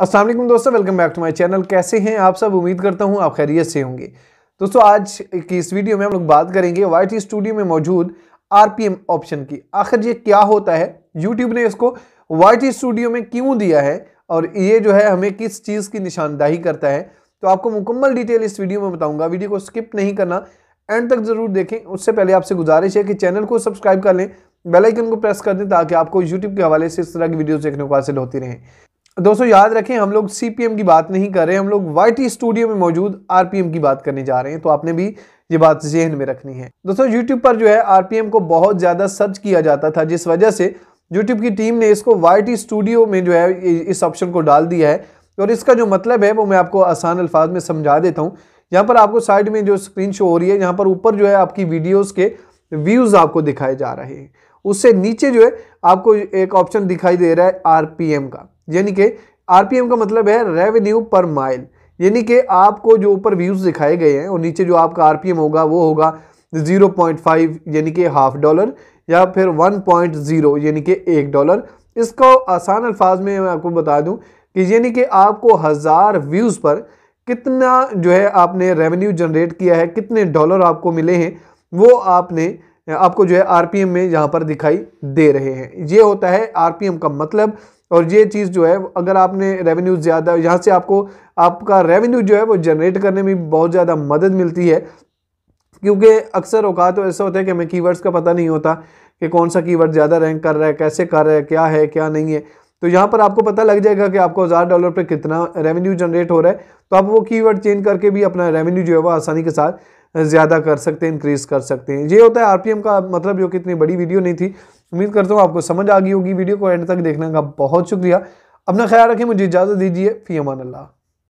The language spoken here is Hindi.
असलम दोस्तों welcome back to my channel कैसे हैं आप सब उम्मीद करता हूं आप खैरियत से होंगे दोस्तों आज की इस वीडियो में हम लोग बात करेंगे वाई स्टूडियो में मौजूद आरपीएम ऑप्शन की आखिर ये क्या होता है यूट्यूब ने इसको वाई स्टूडियो में क्यों दिया है और ये जो है हमें किस चीज़ की निशानदाही करता है तो आपको मुकम्मल डिटेल इस वीडियो में बताऊँगा वीडियो को स्किप नहीं करना एंड तक ज़रूर देखें उससे पहले आपसे गुजारिश है कि चैनल को सब्सक्राइब कर लें बेलाइकन को प्रेस कर दें ताकि आपको यूट्यूब के हवाले से इस तरह की वीडियो देखने को हासिल होती रहें दोस्तों याद रखें हम लोग सी की बात नहीं कर रहे हम लोग वाई स्टूडियो में मौजूद आर की बात करने जा रहे हैं तो आपने भी ये बात जहन में रखनी है दोस्तों यूट्यूब पर जो है आर को बहुत ज़्यादा सर्च किया जाता था जिस वजह से यूट्यूब की टीम ने इसको वाई स्टूडियो में जो है इस ऑप्शन को डाल दिया है और इसका जो मतलब है वो मैं आपको आसान अल्फाज में समझा देता हूँ यहाँ पर आपको साइड में जो स्क्रीन शो हो रही है यहाँ पर ऊपर जो है आपकी वीडियोज़ के व्यूज़ आपको दिखाए जा रहे हैं उससे नीचे जो है आपको एक ऑप्शन दिखाई दे रहा है आर का यानी कि आर का मतलब है रेवेन्यू पर माइल यानी कि आपको जो ऊपर व्यूज़ दिखाए गए हैं और नीचे जो आपका आर होगा वो होगा 0.5 यानी कि हाफ डॉलर या फिर 1.0 यानी कि एक डॉलर इसको आसान अल्फाज में मैं आपको बता दूं कि यानी कि आपको हज़ार व्यूज़ पर कितना जो है आपने रेवेन्यू जनरेट किया है कितने डॉलर आपको मिले हैं वो आपने आपको जो है आर में यहाँ पर दिखाई दे रहे हैं ये होता है आर का मतलब और ये चीज़ जो है अगर आपने रेवेन्यू ज़्यादा यहाँ से आपको आपका रेवेन्यू जो है वो जनरेट करने में बहुत ज़्यादा मदद मिलती है क्योंकि अक्सर अवकात तो ऐसा होता है कि हमें कीवर्ड्स का पता नहीं होता कि कौन सा कीवर्ड ज़्यादा रैंक कर रहा है कैसे कर रहा है क्या है क्या नहीं है तो यहाँ पर आपको पता लग जाएगा कि आपको हज़ार डॉलर पर कितना रेवेन्यू जनरेट हो रहा है तो आप वो कीवर्ड चेंज करके भी अपना रेवेन्यू जो है वो आसानी के साथ ज़्यादा कर सकते हैं इंक्रीज़ कर सकते हैं ये होता है आरपीएम का मतलब जो कि इतनी बड़ी वीडियो नहीं थी उम्मीद करता हूँ आपको समझ आ गई होगी वीडियो को एंड तक देखने का बहुत शुक्रिया अपना ख्याल रखें मुझे इजाज़त दीजिए फ़ी अमान अल्लाह